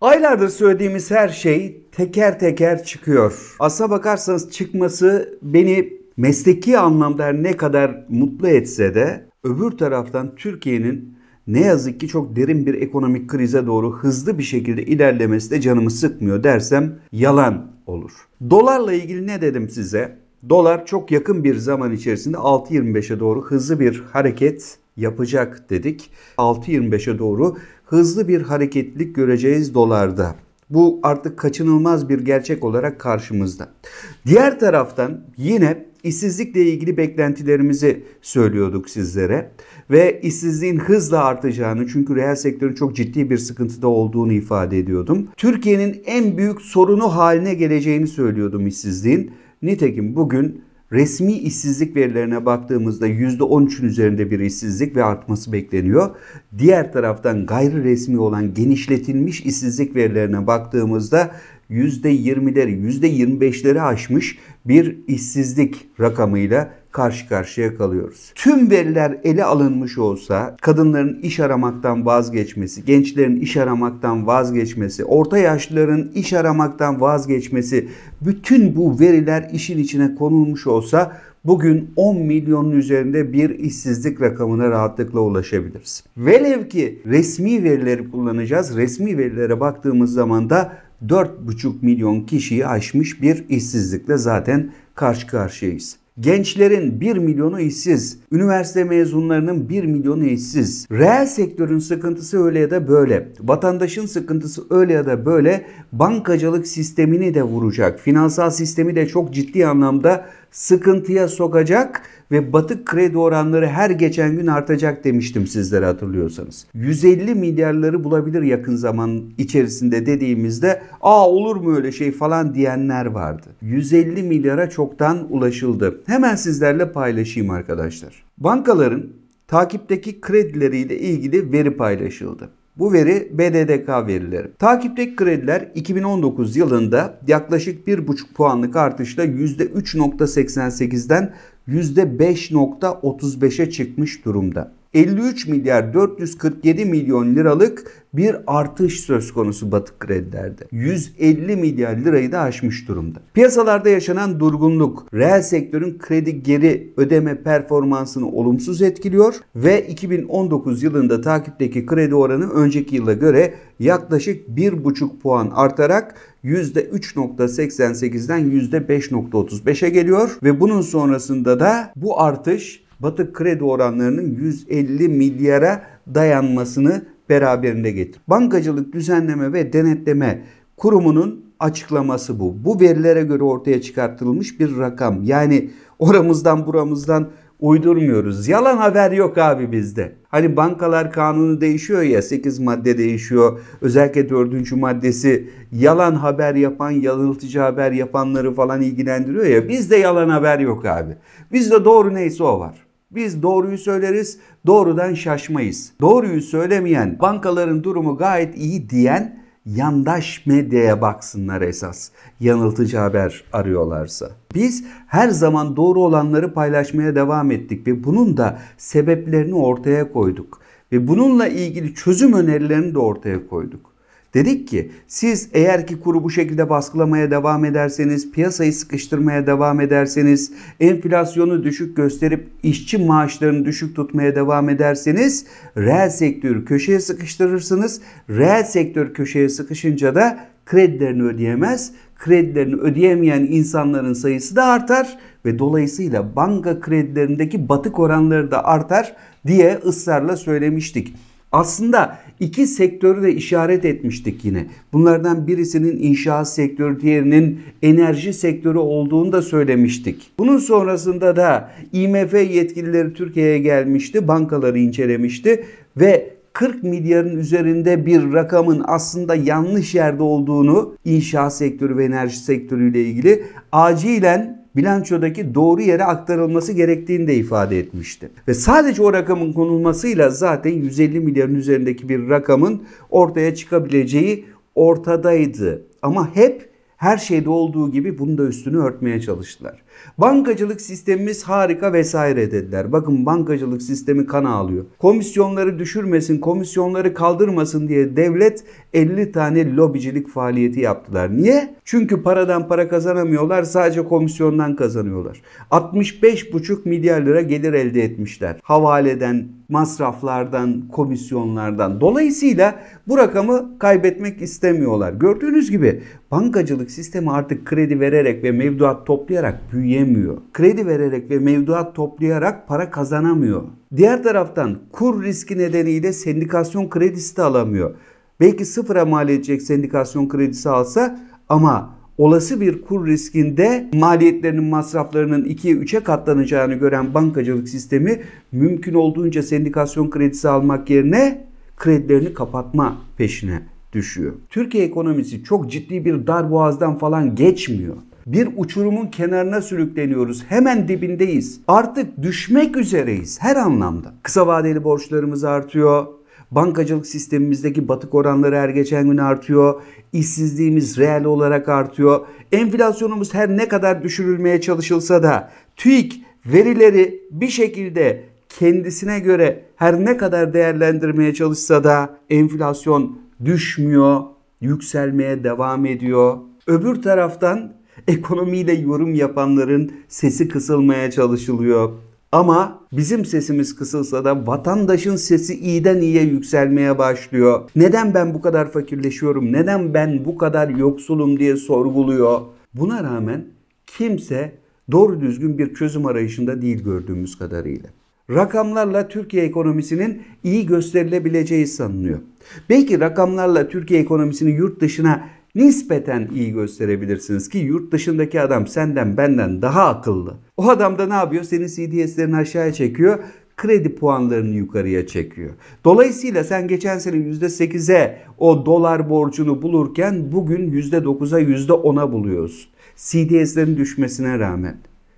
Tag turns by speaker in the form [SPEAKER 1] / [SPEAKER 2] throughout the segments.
[SPEAKER 1] Aylardır söylediğimiz her şey teker teker çıkıyor. Asla bakarsanız çıkması beni mesleki anlamda ne kadar mutlu etse de öbür taraftan Türkiye'nin ne yazık ki çok derin bir ekonomik krize doğru hızlı bir şekilde ilerlemesi de canımı sıkmıyor dersem yalan olur. Dolarla ilgili ne dedim size? Dolar çok yakın bir zaman içerisinde 6.25'e doğru hızlı bir hareket yapacak dedik. 6.25'e doğru hızlı bir hareketlik göreceğiz dolarda. Bu artık kaçınılmaz bir gerçek olarak karşımızda. Diğer taraftan yine işsizlikle ilgili beklentilerimizi söylüyorduk sizlere ve işsizliğin hızla artacağını çünkü reel sektörün çok ciddi bir sıkıntıda olduğunu ifade ediyordum. Türkiye'nin en büyük sorunu haline geleceğini söylüyordum işsizliğin. Nitekim bugün Resmi işsizlik verilerine baktığımızda %13'ün üzerinde bir işsizlik ve artması bekleniyor. Diğer taraftan gayri resmi olan genişletilmiş işsizlik verilerine baktığımızda %20'leri, %25'leri aşmış bir işsizlik rakamıyla karşı karşıya kalıyoruz. Tüm veriler ele alınmış olsa kadınların iş aramaktan vazgeçmesi, gençlerin iş aramaktan vazgeçmesi, orta yaşlıların iş aramaktan vazgeçmesi, bütün bu veriler işin içine konulmuş olsa bugün 10 milyonun üzerinde bir işsizlik rakamına rahatlıkla ulaşabiliriz. Velev ki resmi verileri kullanacağız. Resmi verilere baktığımız zaman da 4,5 milyon kişiyi aşmış bir işsizlikle zaten karşı karşıyayız. Gençlerin 1 milyonu işsiz, üniversite mezunlarının 1 milyonu işsiz. Reel sektörün sıkıntısı öyle ya da böyle, vatandaşın sıkıntısı öyle ya da böyle bankacılık sistemini de vuracak. Finansal sistemi de çok ciddi anlamda sıkıntıya sokacak ve batık kredi oranları her geçen gün artacak demiştim sizlere hatırlıyorsanız. 150 milyarları bulabilir yakın zaman içerisinde dediğimizde aa olur mu öyle şey falan diyenler vardı. 150 milyara çoktan ulaşıldı. Hemen sizlerle paylaşayım arkadaşlar. Bankaların takipteki kredileriyle ilgili veri paylaşıldı. Bu veri BDDK verileri. Takipteki krediler 2019 yılında yaklaşık 1,5 puanlık artışla %3.88'den %5.35'e çıkmış durumda. 53 milyar 447 milyon liralık bir artış söz konusu batık kredilerde. 150 milyar lirayı da aşmış durumda. Piyasalarda yaşanan durgunluk reel sektörün kredi geri ödeme performansını olumsuz etkiliyor ve 2019 yılında takipteki kredi oranı önceki yıla göre yaklaşık 1,5 puan artarak %3.88'den %5.35'e geliyor ve bunun sonrasında da bu artış batık kredi oranlarının 150 milyara dayanmasını beraberinde getir. Bankacılık Düzenleme ve Denetleme Kurumu'nun açıklaması bu. Bu verilere göre ortaya çıkartılmış bir rakam. Yani oramızdan buramızdan uydurmuyoruz. Yalan haber yok abi bizde. Hani bankalar kanunu değişiyor ya 8 madde değişiyor. Özellikle 4. maddesi yalan haber yapan, yalıltıcı haber yapanları falan ilgilendiriyor ya. Bizde yalan haber yok abi. Bizde doğru neyse o var. Biz doğruyu söyleriz, doğrudan şaşmayız. Doğruyu söylemeyen, bankaların durumu gayet iyi diyen yandaş medyaya baksınlar esas. Yanıltıcı haber arıyorlarsa. Biz her zaman doğru olanları paylaşmaya devam ettik ve bunun da sebeplerini ortaya koyduk ve bununla ilgili çözüm önerilerini de ortaya koyduk. Dedik ki siz eğer ki kuru bu şekilde baskılamaya devam ederseniz, piyasayı sıkıştırmaya devam ederseniz, enflasyonu düşük gösterip işçi maaşlarını düşük tutmaya devam ederseniz reel sektörü köşeye sıkıştırırsınız. Reel sektör köşeye sıkışınca da kredilerini ödeyemez. Kredilerini ödeyemeyen insanların sayısı da artar ve dolayısıyla banka kredilerindeki batık oranları da artar diye ısrarla söylemiştik. Aslında iki sektörü de işaret etmiştik yine. Bunlardan birisinin inşaat sektörü, diğerinin enerji sektörü olduğunu da söylemiştik. Bunun sonrasında da IMF yetkilileri Türkiye'ye gelmişti, bankaları incelemişti ve 40 milyarın üzerinde bir rakamın aslında yanlış yerde olduğunu inşaat sektörü ve enerji sektörüyle ilgili acilen bilançodaki doğru yere aktarılması gerektiğini de ifade etmişti. Ve sadece o rakamın konulmasıyla zaten 150 milyarın üzerindeki bir rakamın ortaya çıkabileceği ortadaydı. Ama hep her şeyde olduğu gibi bunu da üstünü örtmeye çalıştılar. Bankacılık sistemimiz harika vesaire dediler. Bakın bankacılık sistemi kan ağlıyor. Komisyonları düşürmesin, komisyonları kaldırmasın diye devlet 50 tane lobicilik faaliyeti yaptılar. Niye? Çünkü paradan para kazanamıyorlar, sadece komisyondan kazanıyorlar. 65,5 milyar lira gelir elde etmişler. Havaleden, masraflardan, komisyonlardan. Dolayısıyla bu rakamı kaybetmek istemiyorlar. Gördüğünüz gibi bankacılık sistemi artık kredi vererek ve mevduat toplayarak büyüyor büyüyemiyor. Kredi vererek ve mevduat toplayarak para kazanamıyor. Diğer taraftan kur riski nedeniyle sendikasyon kredisi de alamıyor. Belki sıfıra mal edecek sendikasyon kredisi alsa ama olası bir kur riskinde maliyetlerinin masraflarının 2'ye 3'e katlanacağını gören bankacılık sistemi mümkün olduğunca sendikasyon kredisi almak yerine kredilerini kapatma peşine düşüyor. Türkiye ekonomisi çok ciddi bir dar boğazdan falan geçmiyor. Bir uçurumun kenarına sürükleniyoruz. Hemen dibindeyiz. Artık düşmek üzereyiz her anlamda. Kısa vadeli borçlarımız artıyor. Bankacılık sistemimizdeki batık oranları her geçen gün artıyor. İşsizliğimiz reel olarak artıyor. Enflasyonumuz her ne kadar düşürülmeye çalışılsa da TÜİK verileri bir şekilde kendisine göre her ne kadar değerlendirmeye çalışsa da enflasyon düşmüyor, yükselmeye devam ediyor. Öbür taraftan Ekonomiyle yorum yapanların sesi kısılmaya çalışılıyor. Ama bizim sesimiz kısılsa da vatandaşın sesi iyiden iyiye yükselmeye başlıyor. Neden ben bu kadar fakirleşiyorum? Neden ben bu kadar yoksulum diye sorguluyor. Buna rağmen kimse doğru düzgün bir çözüm arayışında değil gördüğümüz kadarıyla. Rakamlarla Türkiye ekonomisinin iyi gösterilebileceği sanılıyor. Belki rakamlarla Türkiye ekonomisini yurt dışına nispeten iyi gösterebilirsiniz ki yurt dışındaki adam senden benden daha akıllı. O adam da ne yapıyor? Senin CDS'lerini aşağıya çekiyor kredi puanlarını yukarıya çekiyor. Dolayısıyla sen geçen sene %8'e o dolar borcunu bulurken bugün %9'a %10'a buluyorsun. CDS'lerin düşmesine rağmen.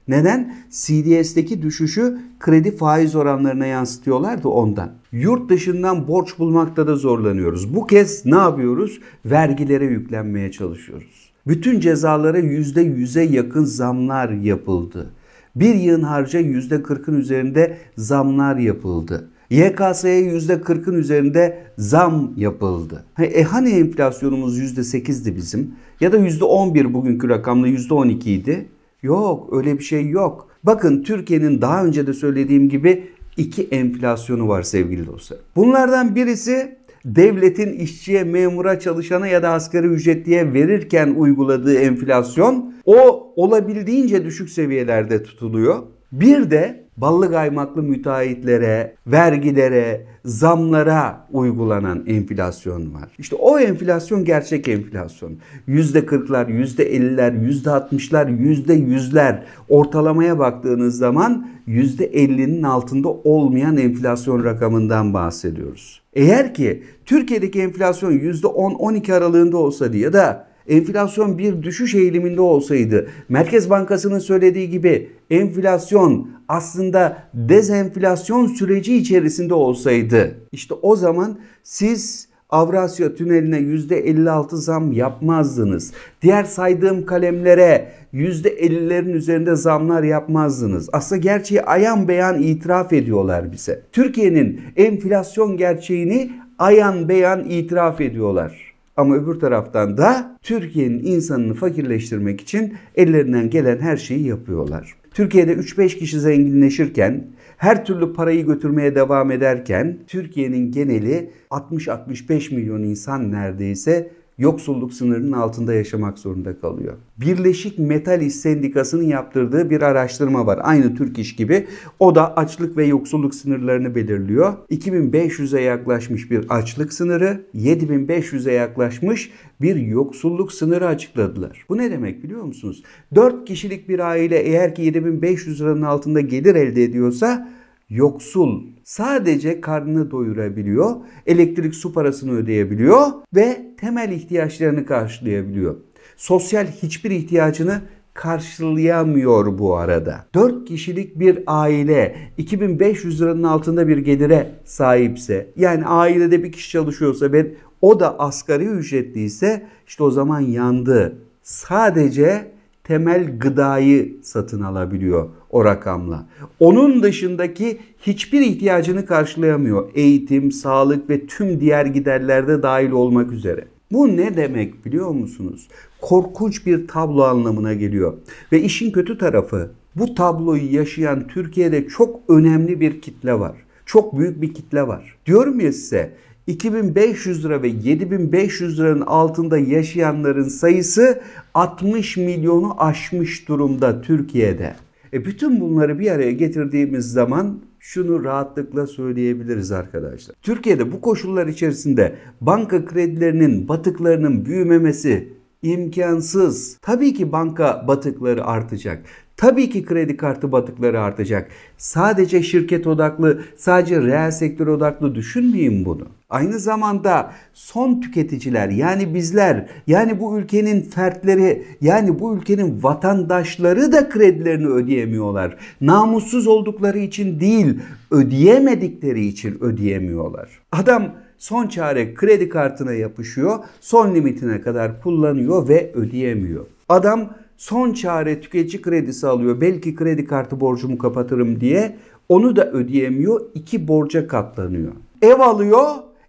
[SPEAKER 1] Neden? CDS'deki düşüşü kredi faiz oranlarına yansıtıyorlardı ondan. Yurt dışından borç bulmakta da zorlanıyoruz. Bu kez ne yapıyoruz? Vergilere yüklenmeye çalışıyoruz. Bütün cezalara %100'e yakın zamlar yapıldı. Bir yığın harca %40'ın üzerinde zamlar yapıldı. YKS'ye %40'ın üzerinde zam yapıldı. E hani enflasyonumuz %8'di bizim ya da %11 bugünkü rakamla %12 idi. Yok öyle bir şey yok. Bakın Türkiye'nin daha önce de söylediğim gibi iki enflasyonu var sevgili dostlar. Bunlardan birisi devletin işçiye, memura, çalışana ya da asgari ücretliye verirken uyguladığı enflasyon o olabildiğince düşük seviyelerde tutuluyor. Bir de ballı gaymaklı müteahhitlere, vergilere, zamlara uygulanan enflasyon var. İşte o enflasyon gerçek enflasyon. Yüzde kırklar, yüzde elliler, yüzde altmışlar, yüzde yüzler ortalamaya baktığınız zaman yüzde ellinin altında olmayan enflasyon rakamından bahsediyoruz. Eğer ki Türkiye'deki enflasyon yüzde 10-12 aralığında olsa ya da enflasyon bir düşüş eğiliminde olsaydı Merkez Bankası'nın söylediği gibi enflasyon aslında dezenflasyon süreci içerisinde olsaydı işte o zaman siz Avrasya Tüneli'ne %56 zam yapmazdınız. Diğer saydığım kalemlere %50'lerin üzerinde zamlar yapmazdınız. Aslında gerçeği ayan beyan itiraf ediyorlar bize. Türkiye'nin enflasyon gerçeğini ayan beyan itiraf ediyorlar. Ama öbür taraftan da Türkiye'nin insanını fakirleştirmek için ellerinden gelen her şeyi yapıyorlar. Türkiye'de 3-5 kişi zenginleşirken, her türlü parayı götürmeye devam ederken Türkiye'nin geneli 60-65 milyon insan neredeyse yoksulluk sınırının altında yaşamak zorunda kalıyor. Birleşik Metal İş Sendikası'nın yaptırdığı bir araştırma var. Aynı Türk İş gibi. O da açlık ve yoksulluk sınırlarını belirliyor. 2500'e yaklaşmış bir açlık sınırı, 7500'e yaklaşmış bir yoksulluk sınırı açıkladılar. Bu ne demek biliyor musunuz? 4 kişilik bir aile eğer ki 7500 liranın altında gelir elde ediyorsa yoksul. Sadece karnını doyurabiliyor, elektrik su parasını ödeyebiliyor ve temel ihtiyaçlarını karşılayabiliyor. Sosyal hiçbir ihtiyacını karşılayamıyor bu arada. 4 kişilik bir aile 2500 liranın altında bir gelire sahipse yani ailede bir kişi çalışıyorsa ve o da asgari ücretliyse işte o zaman yandı. Sadece temel gıdayı satın alabiliyor o rakamla. Onun dışındaki hiçbir ihtiyacını karşılayamıyor. Eğitim, sağlık ve tüm diğer giderlerde dahil olmak üzere. Bu ne demek biliyor musunuz? Korkunç bir tablo anlamına geliyor. Ve işin kötü tarafı bu tabloyu yaşayan Türkiye'de çok önemli bir kitle var. Çok büyük bir kitle var. Diyorum ya size 2500 lira ve 7500 liranın altında yaşayanların sayısı 60 milyonu aşmış durumda Türkiye'de. E bütün bunları bir araya getirdiğimiz zaman şunu rahatlıkla söyleyebiliriz arkadaşlar. Türkiye'de bu koşullar içerisinde banka kredilerinin batıklarının büyümemesi imkansız. Tabii ki banka batıkları artacak. Tabii ki kredi kartı batıkları artacak. Sadece şirket odaklı, sadece reel sektör odaklı düşünmeyin bunu. Aynı zamanda son tüketiciler yani bizler yani bu ülkenin fertleri yani bu ülkenin vatandaşları da kredilerini ödeyemiyorlar. Namussuz oldukları için değil ödeyemedikleri için ödeyemiyorlar. Adam son çare kredi kartına yapışıyor son limitine kadar kullanıyor ve ödeyemiyor. Adam son çare tüketici kredisi alıyor. Belki kredi kartı borcumu kapatırım diye onu da ödeyemiyor. İki borca katlanıyor. Ev alıyor,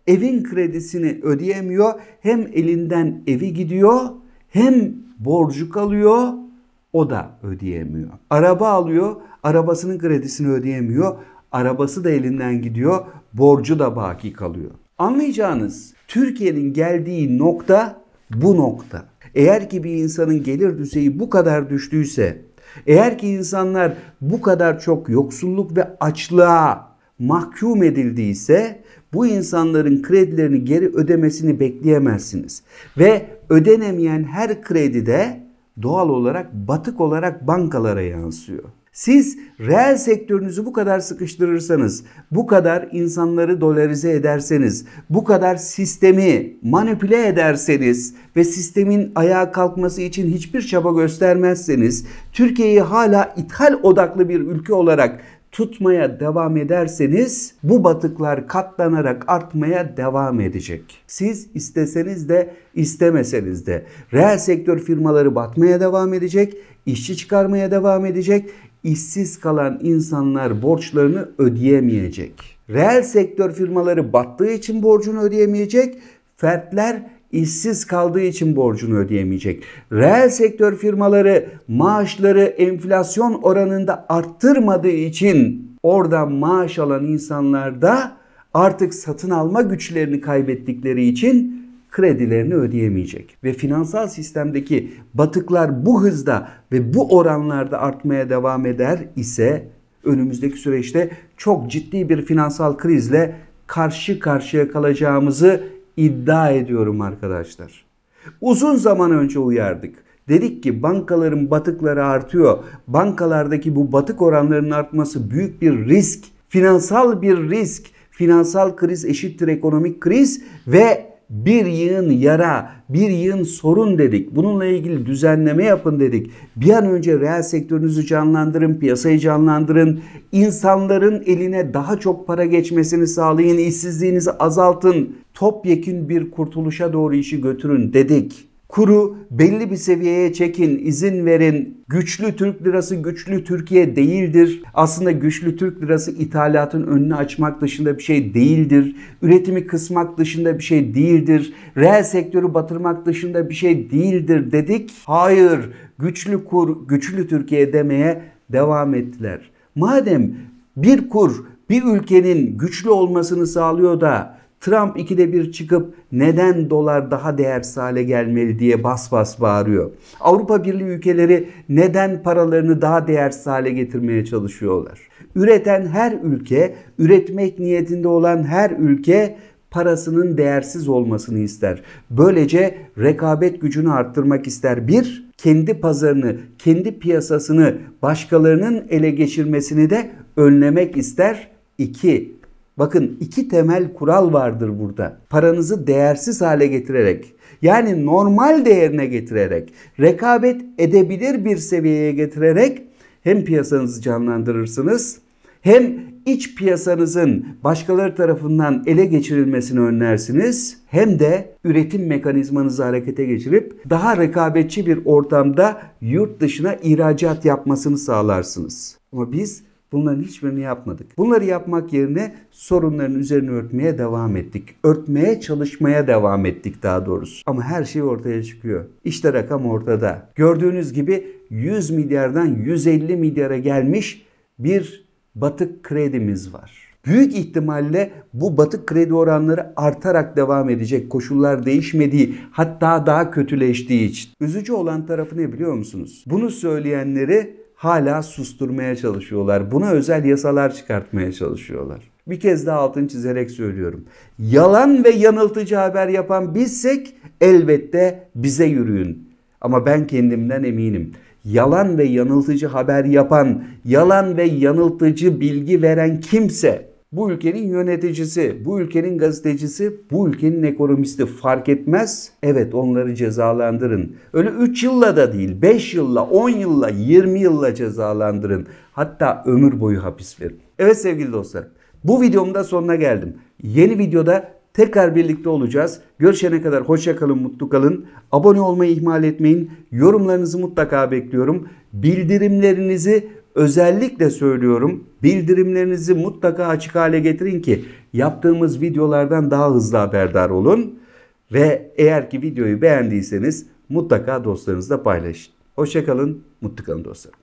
[SPEAKER 1] evin kredisini ödeyemiyor. Hem elinden evi gidiyor hem borcu kalıyor o da ödeyemiyor. Araba alıyor, arabasının kredisini ödeyemiyor. Arabası da elinden gidiyor, borcu da baki kalıyor. Anlayacağınız Türkiye'nin geldiği nokta bu nokta. Eğer ki bir insanın gelir düzeyi bu kadar düştüyse, eğer ki insanlar bu kadar çok yoksulluk ve açlığa mahkum edildiyse bu insanların kredilerini geri ödemesini bekleyemezsiniz. Ve ödenemeyen her kredi de doğal olarak batık olarak bankalara yansıyor. Siz reel sektörünüzü bu kadar sıkıştırırsanız, bu kadar insanları dolarize ederseniz, bu kadar sistemi manipüle ederseniz ve sistemin ayağa kalkması için hiçbir çaba göstermezseniz, Türkiye'yi hala ithal odaklı bir ülke olarak tutmaya devam ederseniz bu batıklar katlanarak artmaya devam edecek. Siz isteseniz de istemeseniz de reel sektör firmaları batmaya devam edecek, işçi çıkarmaya devam edecek, işsiz kalan insanlar borçlarını ödeyemeyecek. Reel sektör firmaları battığı için borcunu ödeyemeyecek. Fertler işsiz kaldığı için borcunu ödeyemeyecek. Reel sektör firmaları maaşları enflasyon oranında arttırmadığı için orada maaş alan insanlar da artık satın alma güçlerini kaybettikleri için kredilerini ödeyemeyecek. Ve finansal sistemdeki batıklar bu hızda ve bu oranlarda artmaya devam eder ise önümüzdeki süreçte çok ciddi bir finansal krizle karşı karşıya kalacağımızı iddia ediyorum arkadaşlar. Uzun zaman önce uyardık. Dedik ki bankaların batıkları artıyor. Bankalardaki bu batık oranlarının artması büyük bir risk. Finansal bir risk. Finansal kriz eşittir ekonomik kriz ve bir yığın yara, bir yığın sorun dedik. Bununla ilgili düzenleme yapın dedik. Bir an önce reel sektörünüzü canlandırın, piyasayı canlandırın. insanların eline daha çok para geçmesini sağlayın, işsizliğinizi azaltın. Topyekün bir kurtuluşa doğru işi götürün dedik. Kuru belli bir seviyeye çekin, izin verin. Güçlü Türk lirası güçlü Türkiye değildir. Aslında güçlü Türk lirası ithalatın önünü açmak dışında bir şey değildir. Üretimi kısmak dışında bir şey değildir. Reel sektörü batırmak dışında bir şey değildir dedik. Hayır, güçlü kur, güçlü Türkiye demeye devam ettiler. Madem bir kur bir ülkenin güçlü olmasını sağlıyor da Trump ikide bir çıkıp neden dolar daha değersiz hale gelmeli diye bas bas bağırıyor. Avrupa Birliği ülkeleri neden paralarını daha değersiz hale getirmeye çalışıyorlar. Üreten her ülke, üretmek niyetinde olan her ülke parasının değersiz olmasını ister. Böylece rekabet gücünü arttırmak ister. Bir, kendi pazarını, kendi piyasasını başkalarının ele geçirmesini de önlemek ister. İki, Bakın iki temel kural vardır burada. Paranızı değersiz hale getirerek yani normal değerine getirerek, rekabet edebilir bir seviyeye getirerek hem piyasanızı canlandırırsınız hem iç piyasanızın başkaları tarafından ele geçirilmesini önlersiniz hem de üretim mekanizmanızı harekete geçirip daha rekabetçi bir ortamda yurt dışına ihracat yapmasını sağlarsınız. Ama biz Bunların hiçbirini yapmadık. Bunları yapmak yerine sorunların üzerine örtmeye devam ettik. Örtmeye çalışmaya devam ettik daha doğrusu. Ama her şey ortaya çıkıyor. İşte rakam ortada. Gördüğünüz gibi 100 milyardan 150 milyara gelmiş bir batık kredimiz var. Büyük ihtimalle bu batık kredi oranları artarak devam edecek. Koşullar değişmediği hatta daha kötüleştiği için. Üzücü olan tarafı ne biliyor musunuz? Bunu söyleyenleri hala susturmaya çalışıyorlar. Buna özel yasalar çıkartmaya çalışıyorlar. Bir kez daha altın çizerek söylüyorum. Yalan ve yanıltıcı haber yapan bizsek elbette bize yürüyün. Ama ben kendimden eminim. Yalan ve yanıltıcı haber yapan, yalan ve yanıltıcı bilgi veren kimse bu ülkenin yöneticisi, bu ülkenin gazetecisi, bu ülkenin ekonomisti fark etmez. Evet onları cezalandırın. Öyle 3 yılla da değil, 5 yılla, 10 yılla, 20 yılla cezalandırın. Hatta ömür boyu hapis verin. Evet sevgili dostlar, bu videomda sonuna geldim. Yeni videoda tekrar birlikte olacağız. Görüşene kadar hoşçakalın, mutlu kalın. Abone olmayı ihmal etmeyin. Yorumlarınızı mutlaka bekliyorum. Bildirimlerinizi Özellikle söylüyorum bildirimlerinizi mutlaka açık hale getirin ki yaptığımız videolardan daha hızlı haberdar olun. Ve eğer ki videoyu beğendiyseniz mutlaka dostlarınızla paylaşın. Hoşçakalın, mutlu kalın dostlarım.